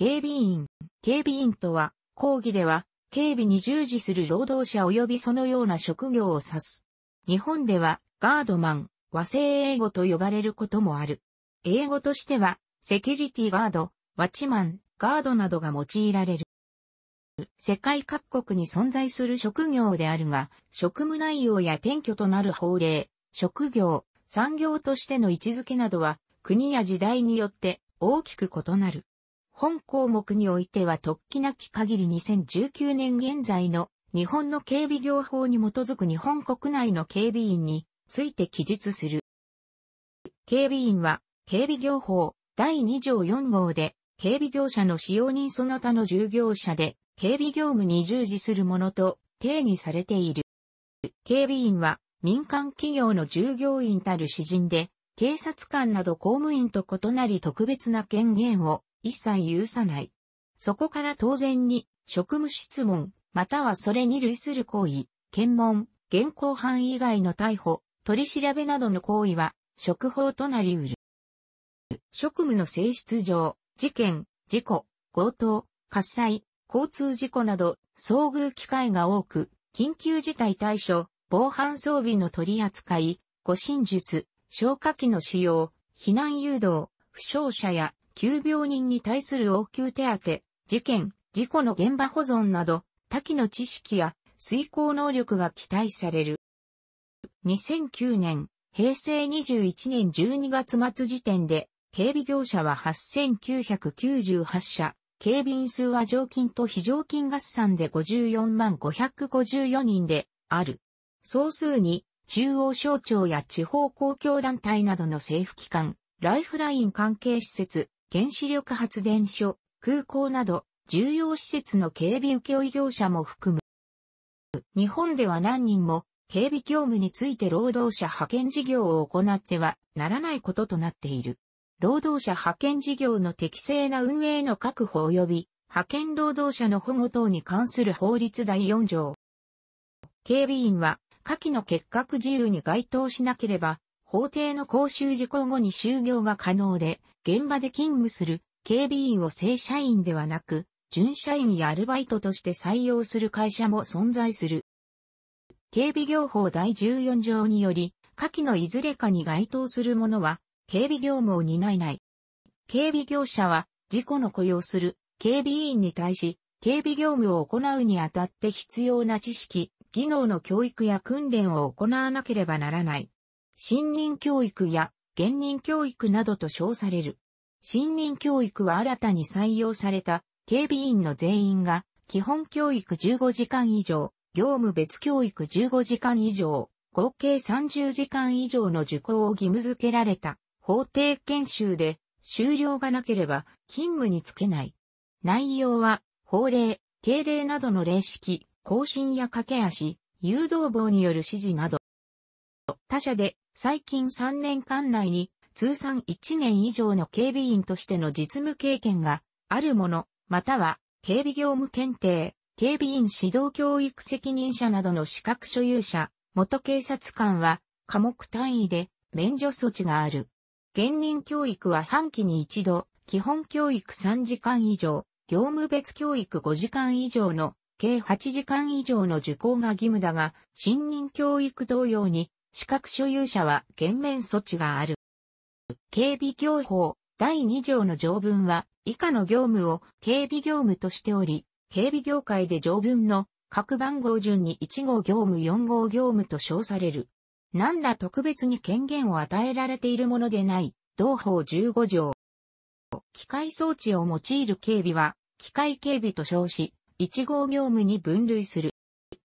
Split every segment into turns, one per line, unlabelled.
警備員。警備員とは、講義では、警備に従事する労働者及びそのような職業を指す。日本では、ガードマン、和製英語と呼ばれることもある。英語としては、セキュリティガード、ワチマン、ガードなどが用いられる。世界各国に存在する職業であるが、職務内容や転居となる法令、職業、産業としての位置づけなどは、国や時代によって大きく異なる。本項目においては突起なき限り2019年現在の日本の警備業法に基づく日本国内の警備員について記述する。警備員は警備業法第2条4号で警備業者の使用人その他の従業者で警備業務に従事するものと定義されている。警備員は民間企業の従業員たる詩人で警察官など公務員と異なり特別な権限を一切許さない。そこから当然に、職務質問、またはそれに類する行為、検問、現行犯以外の逮捕、取り調べなどの行為は、職法となり得る。職務の性質上、事件、事故、強盗、火災、交通事故など、遭遇機会が多く、緊急事態対処、防犯装備の取り扱い、護身術、消火器の使用、避難誘導、負傷者や急病人に対する応急手当、事件、事故の現場保存など、多岐の知識や遂行能力が期待される。2009年、平成21年12月末時点で、警備業者は8998社、警備員数は常勤と非常勤合算で54万554人である。総数に、中央省庁や地方公共団体などの政府機関、ライフライン関係施設、原子力発電所、空港など、重要施設の警備請負業者も含む。日本では何人も警備業務について労働者派遣事業を行ってはならないこととなっている。労働者派遣事業の適正な運営の確保及び派遣労働者の保護等に関する法律第4条。警備員は下記の結核自由に該当しなければ法定の講習事項後に就業が可能で現場で勤務する警備員を正社員ではなく、準社員やアルバイトとして採用する会社も存在する。警備業法第14条により、下記のいずれかに該当するものは、警備業務を担いない。警備業者は、事故の雇用する警備員に対し、警備業務を行うにあたって必要な知識、技能の教育や訓練を行わなければならない。信任教育や現任教育などと称される。新任教育は新たに採用された警備員の全員が基本教育15時間以上、業務別教育15時間以上、合計30時間以上の受講を義務付けられた法定研修で終了がなければ勤務につけない。内容は法令、敬例などの霊式、更新や駆け足、誘導棒による指示など、他社で最近3年間内に通算1年以上の警備員としての実務経験があるもの、または警備業務検定、警備員指導教育責任者などの資格所有者、元警察官は科目単位で免除措置がある。現任教育は半期に一度、基本教育3時間以上、業務別教育5時間以上の計8時間以上の受講が義務だが、新任教育同様に資格所有者は減免措置がある。警備業法第2条の条文は以下の業務を警備業務としており、警備業界で条文の各番号順に1号業務4号業務と称される。何ら特別に権限を与えられているものでない、同法15条。機械装置を用いる警備は、機械警備と称し、1号業務に分類する。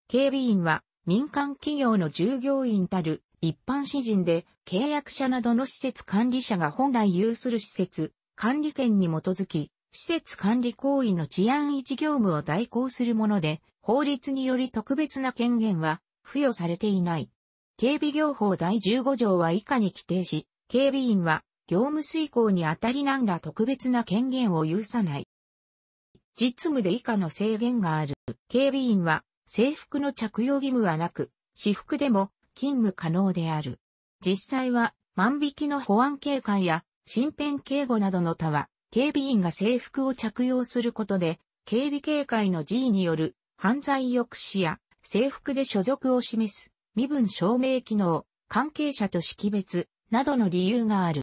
警備員は、民間企業の従業員たる一般市人で契約者などの施設管理者が本来有する施設管理権に基づき、施設管理行為の治安維持業務を代行するもので、法律により特別な権限は付与されていない。警備業法第15条は以下に規定し、警備員は業務遂行に当たりなんら特別な権限を有さない。実務で以下の制限がある。警備員は制服の着用義務はなく、私服でも勤務可能である。実際は万引きの保安警官や身辺警護などの他は、警備員が制服を着用することで、警備警戒の G による犯罪抑止や制服で所属を示す身分証明機能、関係者と識別などの理由がある。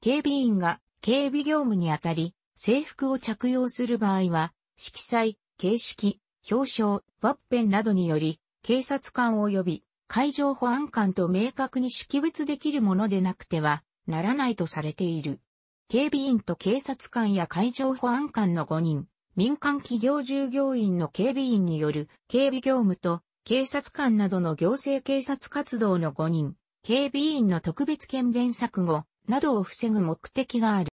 警備員が警備業務にあたり制服を着用する場合は、色彩、形式、表彰、ワッペンなどにより、警察官及び海上保安官と明確に識別できるものでなくてはならないとされている。警備員と警察官や海上保安官の5人、民間企業従業員の警備員による警備業務と警察官などの行政警察活動の5人、警備員の特別権限錯誤などを防ぐ目的がある。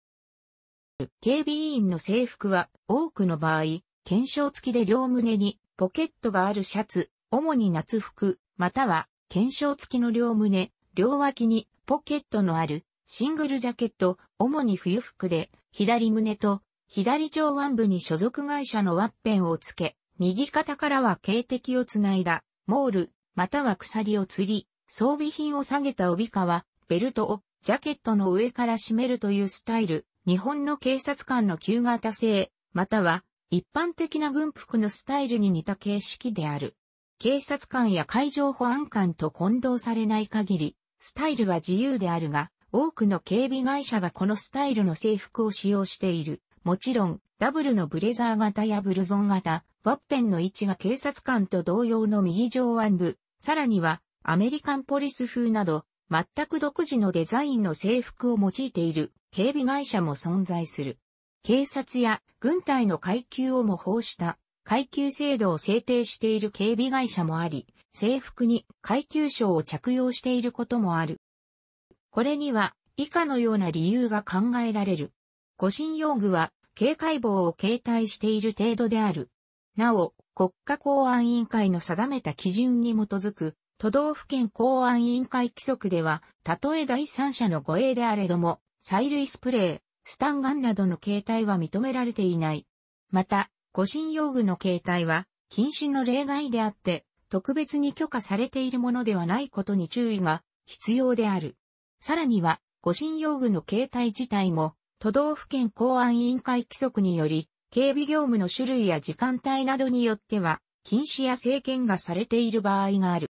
警備員の制服は多くの場合、検証付きで両胸にポケットがあるシャツ、主に夏服、または検証付きの両胸、両脇にポケットのあるシングルジャケット、主に冬服で左胸と左上腕部に所属会社のワッペンをつけ、右肩からは警笛をつないだ、モール、または鎖を釣り、装備品を下げた帯川、ベルトをジャケットの上から締めるというスタイル、日本の警察官の旧型性、または一般的な軍服のスタイルに似た形式である。警察官や海上保安官と混同されない限り、スタイルは自由であるが、多くの警備会社がこのスタイルの制服を使用している。もちろん、ダブルのブレザー型やブルゾン型、ワッペンの位置が警察官と同様の右上腕部、さらには、アメリカンポリス風など、全く独自のデザインの制服を用いている警備会社も存在する。警察や軍隊の階級を模倣した階級制度を制定している警備会社もあり、制服に階級章を着用していることもある。これには以下のような理由が考えられる。個人用具は警戒棒を携帯している程度である。なお、国家公安委員会の定めた基準に基づく都道府県公安委員会規則では、たとえ第三者の護衛であれども、催涙スプレー、スタンガンなどの携帯は認められていない。また、護身用具の携帯は禁止の例外であって、特別に許可されているものではないことに注意が必要である。さらには、護身用具の携帯自体も、都道府県公安委員会規則により、警備業務の種類や時間帯などによっては、禁止や制限がされている場合がある。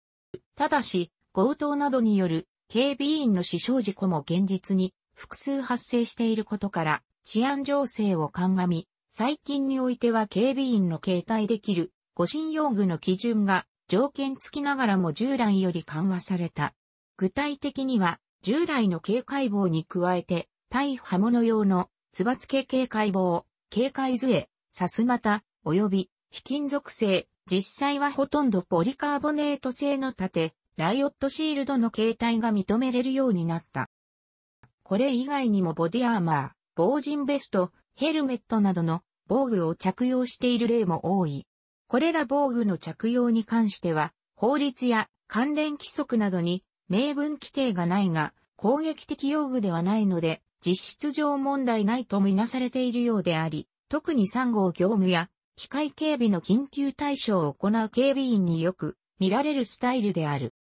ただし、強盗などによる警備員の死傷事故も現実に複数発生していることから、治安情勢を鑑み、最近においては警備員の携帯できる護身用具の基準が条件付きながらも従来より緩和された。具体的には、従来の警戒棒に加えて、対刃物用の、つばつけ警戒棒、警戒杖、さすまた、及び、非金属製、実際はほとんどポリカーボネート製の盾、ライオットシールドの形態が認めれるようになった。これ以外にもボディアーマー、防塵ベスト、ヘルメットなどの防具を着用している例も多い。これら防具の着用に関しては、法律や関連規則などに明文規定がないが、攻撃的用具ではないので、実質上問題ないとみなされているようであり、特に3号業務や機械警備の緊急対処を行う警備員によく見られるスタイルである。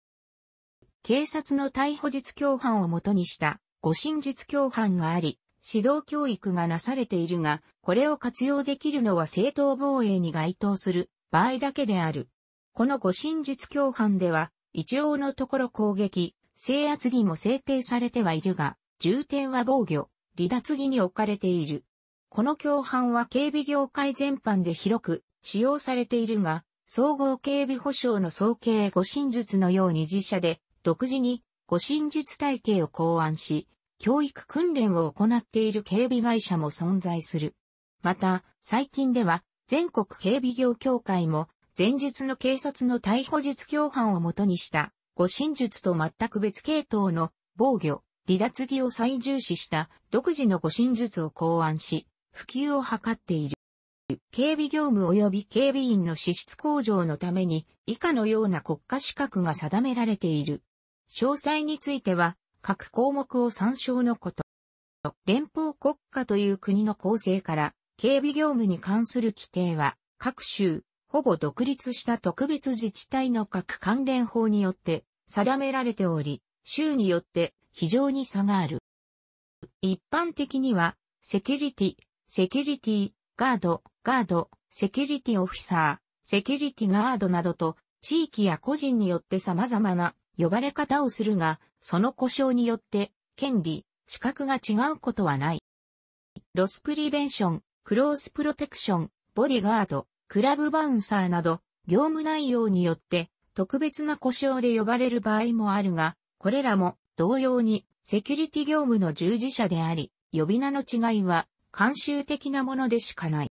警察の逮捕実共犯をもとにした護身術共犯があり、指導教育がなされているが、これを活用できるのは正当防衛に該当する場合だけである。この護身術共犯では、一応のところ攻撃、制圧儀も制定されてはいるが、重点は防御、離脱儀に置かれている。この共犯は警備業界全般で広く使用されているが、総合警備保障の総計護身術のように自社で独自に護身術体系を考案し、教育訓練を行っている警備会社も存在する。また、最近では、全国警備業協会も、前述の警察の逮捕術共犯をもとにした、護身術と全く別系統の防御、離脱技を最重視した独自の護身術を考案し、普及を図っている。警備業務及び警備員の資質向上のために以下のような国家資格が定められている。詳細については、各項目を参照のこと。連邦国家という国の構成から、警備業務に関する規定は、各州、ほぼ独立した特別自治体の各関連法によって定められており、州によって非常に差がある。一般的には、セキュリティ、セキュリティ、ガード、ガード、セキュリティオフィサー、セキュリティガードなどと、地域や個人によって様々な呼ばれ方をするが、その故障によって、権利、資格が違うことはない。ロスプリベンション、クロースプロテクション、ボディガード、クラブバウンサーなど、業務内容によって、特別な故障で呼ばれる場合もあるが、これらも同様にセキュリティ業務の従事者であり、呼び名の違いは慣習的なものでしかない。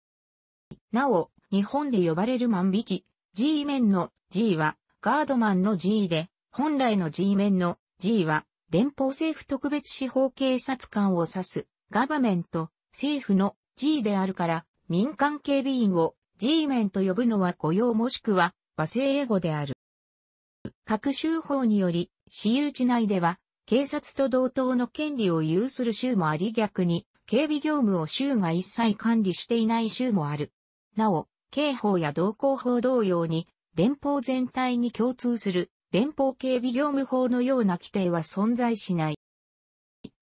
なお、日本で呼ばれる万引き、G 面の G はガードマンの G で、本来の G 面の G は連邦政府特別司法警察官を指すガバメント政府の G であるから民間警備員を G 面と呼ぶのは雇用もしくは和製英語である。各州法により私有地内では警察と同等の権利を有する州もあり逆に警備業務を州が一切管理していない州もある。なお、刑法や同行法同様に連邦全体に共通する連邦警備業務法のような規定は存在しない。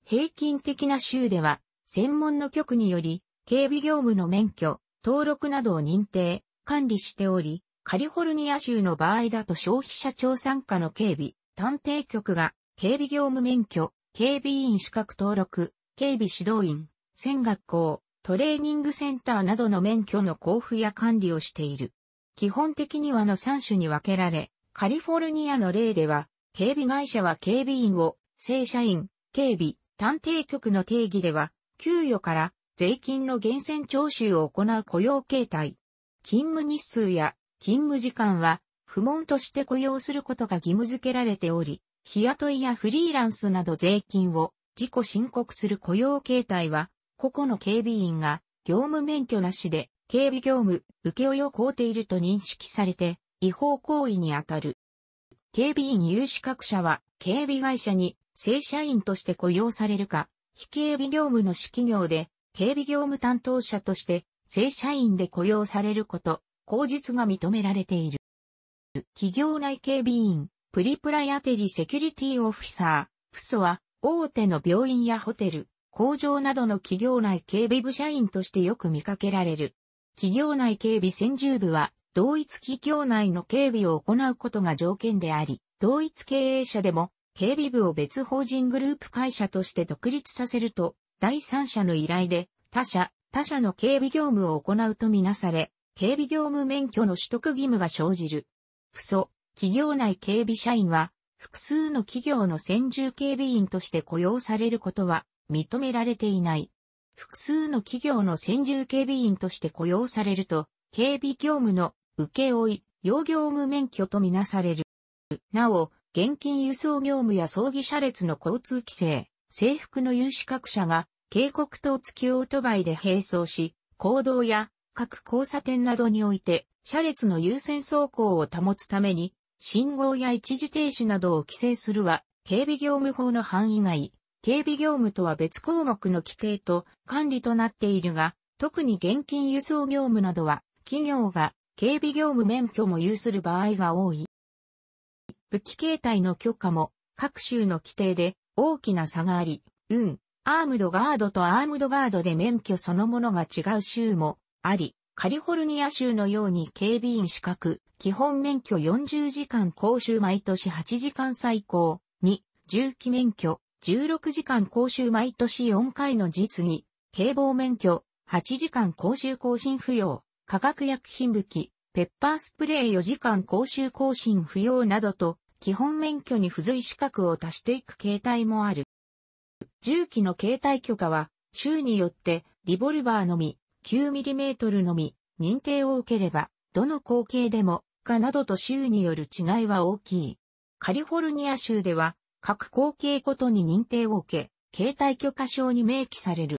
平均的な州では、専門の局により、警備業務の免許、登録などを認定、管理しており、カリフォルニア州の場合だと消費者庁参加の警備、探偵局が、警備業務免許、警備員資格登録、警備指導員、専学校、トレーニングセンターなどの免許の交付や管理をしている。基本的にはの3種に分けられ、カリフォルニアの例では、警備会社は警備員を、正社員、警備、探偵局の定義では、給与から税金の源泉徴収を行う雇用形態。勤務日数や勤務時間は、不問として雇用することが義務付けられており、日雇いやフリーランスなど税金を自己申告する雇用形態は、個々の警備員が業務免許なしで警備業務、請負を請うていると認識されて、違法行為にあたる。警備員有資格者は、警備会社に正社員として雇用されるか、非警備業務の指揮業で、警備業務担当者として正社員で雇用されること、口実が認められている。企業内警備員、プリプラヤテリセキュリティオフィサー、フソは、大手の病院やホテル、工場などの企業内警備部社員としてよく見かけられる。企業内警備専従部は、同一企業内の警備を行うことが条件であり、同一経営者でも警備部を別法人グループ会社として独立させると、第三者の依頼で他社、他社の警備業務を行うとみなされ、警備業務免許の取得義務が生じる。不祖、企業内警備社員は、複数の企業の専従警備員として雇用されることは認められていない。複数の企業の専従警備員として雇用されると、警備業務の請負、用業務免許とみなされる。なお、現金輸送業務や葬儀車列の交通規制、制服の有資格者が、警告等付きオートバイで並走し、行動や各交差点などにおいて、車列の優先走行を保つために、信号や一時停止などを規制するは、警備業務法の範囲外、警備業務とは別項目の規定と管理となっているが、特に現金輸送業務などは、企業が警備業務免許も有する場合が多い。武器形態の許可も各州の規定で大きな差があり、運、うん、アームドガードとアームドガードで免許そのものが違う州もあり、カリフォルニア州のように警備員資格、基本免許40時間講習毎年8時間最高、に、重機免許、16時間講習毎年4回の実技、警防免許、8時間講習更新不要、化学薬品武器、ペッパースプレー4時間講習更新不要などと、基本免許に付随資格を足していく形態もある。銃器の携帯許可は、州によって、リボルバーのみ、9mm のみ、認定を受ければ、どの口径でも、かなどと州による違いは大きい。カリフォルニア州では、各口径ごとに認定を受け、携帯許可証に明記される。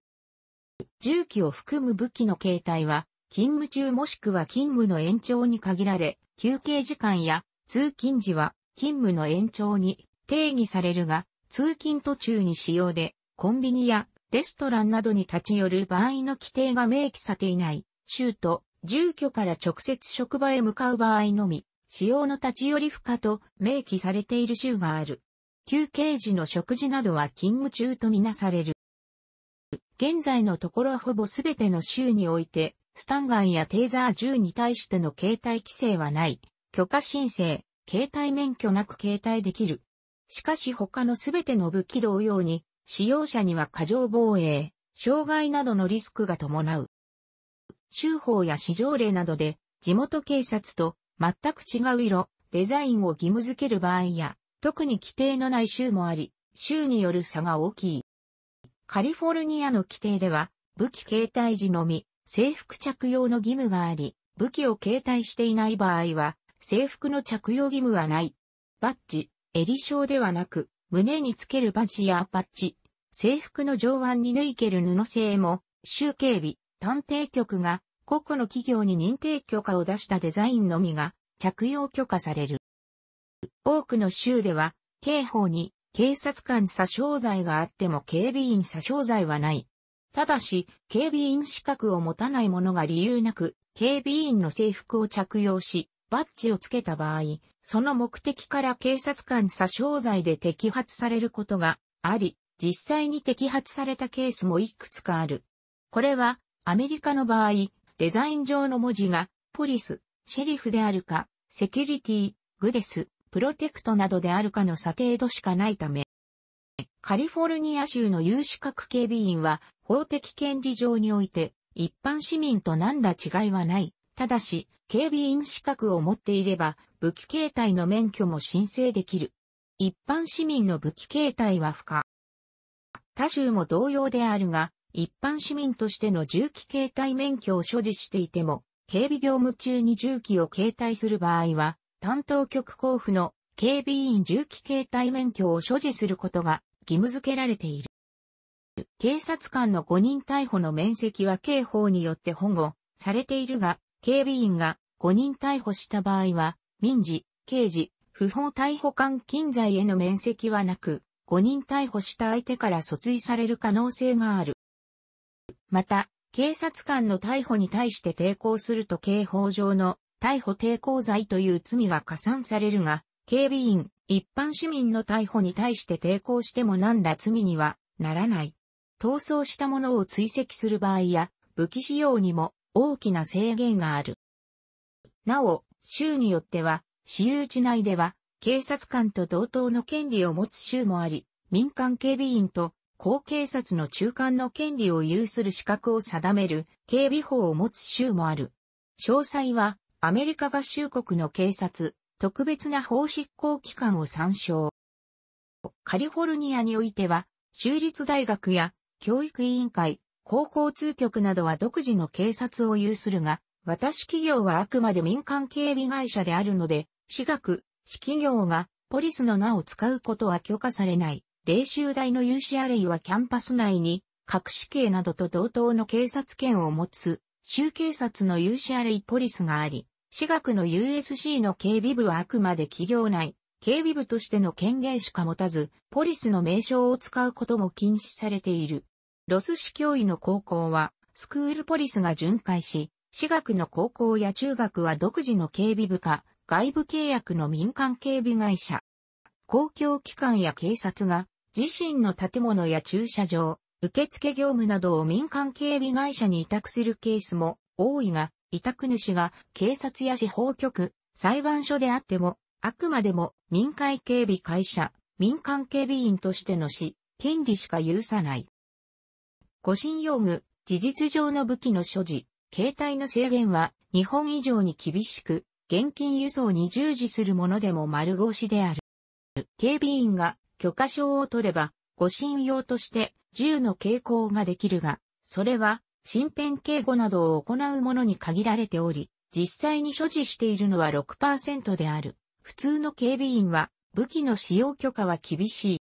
銃器を含む武器の携帯は、勤務中もしくは勤務の延長に限られ、休憩時間や通勤時は勤務の延長に定義されるが、通勤途中に使用でコンビニやレストランなどに立ち寄る場合の規定が明記されていない、州と住居から直接職場へ向かう場合のみ、使用の立ち寄り不可と明記されている州がある。休憩時の食事などは勤務中とみなされる。現在のところほぼすべての州において、スタンガンやテーザー銃に対しての携帯規制はない。許可申請、携帯免許なく携帯できる。しかし他のすべての武器同様に、使用者には過剰防衛、障害などのリスクが伴う。州法や市場例などで、地元警察と全く違う色、デザインを義務付ける場合や、特に規定のない州もあり、州による差が大きい。カリフォルニアの規定では、武器携帯時のみ、制服着用の義務があり、武器を携帯していない場合は、制服の着用義務はない。バッジ、襟章ではなく、胸につけるバッジやパッチ、制服の上腕に縫いける布製も、州警備、探偵局が、個々の企業に認定許可を出したデザインのみが、着用許可される。多くの州では、刑法に警察官殺傷罪があっても警備員殺傷罪はない。ただし、警備員資格を持たない者が理由なく、警備員の制服を着用し、バッジをつけた場合、その目的から警察官殺傷罪で摘発されることがあり、実際に摘発されたケースもいくつかある。これは、アメリカの場合、デザイン上の文字が、ポリス、シェリフであるか、セキュリティ、グデス、プロテクトなどであるかの査定度しかないため、カリフォルニア州の有資格警備員は、法的権利上において、一般市民と何ら違いはない。ただし、警備員資格を持っていれば、武器形態の免許も申請できる。一般市民の武器形態は不可。他州も同様であるが、一般市民としての銃器形態免許を所持していても、警備業務中に銃器を携帯する場合は、担当局交付の警備員銃器形態免許を所持することが義務付けられている。警察官の5人逮捕の面積は刑法によって保護されているが、警備員が5人逮捕した場合は、民事、刑事、不法逮捕官禁罪への面積はなく、5人逮捕した相手から訴追される可能性がある。また、警察官の逮捕に対して抵抗すると刑法上の逮捕抵抗罪という罪が加算されるが、警備員、一般市民の逮捕に対して抵抗しても何ら罪にはならない。逃走した者を追跡する場合や、武器使用にも大きな制限がある。なお、州によっては、私有地内では、警察官と同等の権利を持つ州もあり、民間警備員と高警察の中間の権利を有する資格を定める警備法を持つ州もある。詳細は、アメリカ合衆国の警察、特別な法執行機関を参照。カリフォルニアにおいては、州立大学や教育委員会、高校通局などは独自の警察を有するが、私企業はあくまで民間警備会社であるので、私学、私企業がポリスの名を使うことは許可されない。霊州大の有志アレイはキャンパス内に、各市警などと同等の警察権を持つ、州警察の有志アレイポリスがあり、私学の USC の警備部はあくまで企業内、警備部としての権限しか持たず、ポリスの名称を使うことも禁止されている。ロス市教委の高校は、スクールポリスが巡回し、私学の高校や中学は独自の警備部か、外部契約の民間警備会社。公共機関や警察が、自身の建物や駐車場、受付業務などを民間警備会社に委託するケースも多いが、委託主が警察や司法局、裁判所であっても、あくまでも民会警備会社、民間警備員としてのし、権利しか有さない。護身用具、事実上の武器の所持、携帯の制限は日本以上に厳しく、現金輸送に従事するものでも丸腰である。警備員が許可証を取れば、護身用として銃の携行ができるが、それは身辺警護などを行うものに限られており、実際に所持しているのは6%である。普通の警備員は武器の使用許可は厳し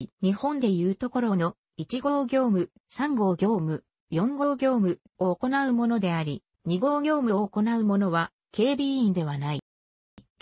い。日本でいうところの1号業務、3号業務、4号業務を行うものであり、2号業務を行うものは警備員ではない。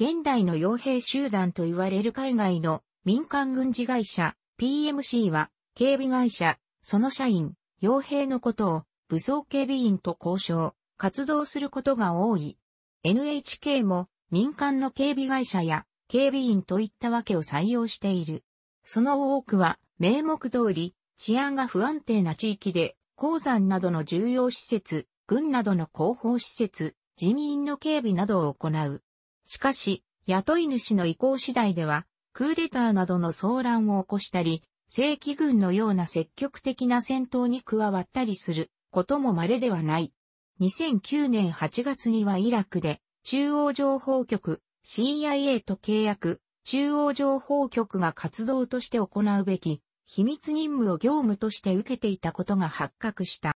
現代の傭兵集団と言われる海外の民間軍事会社 PMC は警備会社、その社員、傭兵のことを武装警備員と交渉、活動することが多い。NHK も民間の警備会社や警備員といったわけを採用している。その多くは名目通り治安が不安定な地域で鉱山などの重要施設、軍などの広報施設、人員の警備などを行う。しかし、雇い主の意向次第では、クーデターなどの騒乱を起こしたり、正規軍のような積極的な戦闘に加わったりすることも稀ではない。2009年8月にはイラクで中央情報局 CIA と契約、中央情報局が活動として行うべき秘密任務を業務として受けていたことが発覚した。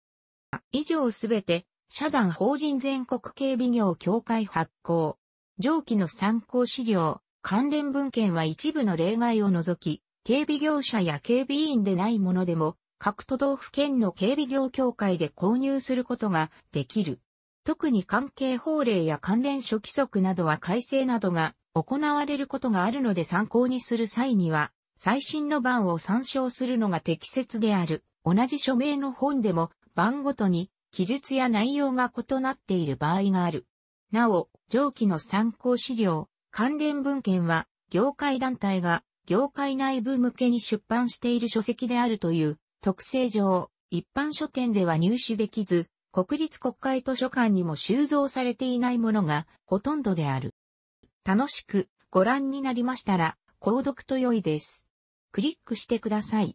以上すべて社団法人全国警備業協会発行。上記の参考資料、関連文献は一部の例外を除き、警備業者や警備員でないものでも各都道府県の警備業協会で購入することができる。特に関係法令や関連諸規則などは改正などが行われることがあるので参考にする際には、最新の版を参照するのが適切である。同じ署名の本でも、版ごとに記述や内容が異なっている場合がある。なお、上記の参考資料、関連文献は、業界団体が業界内部向けに出版している書籍であるという特性上、一般書店では入手できず、国立国会図書館にも収蔵されていないものがほとんどである。楽しくご覧になりましたら、購読と良いです。クリックしてください。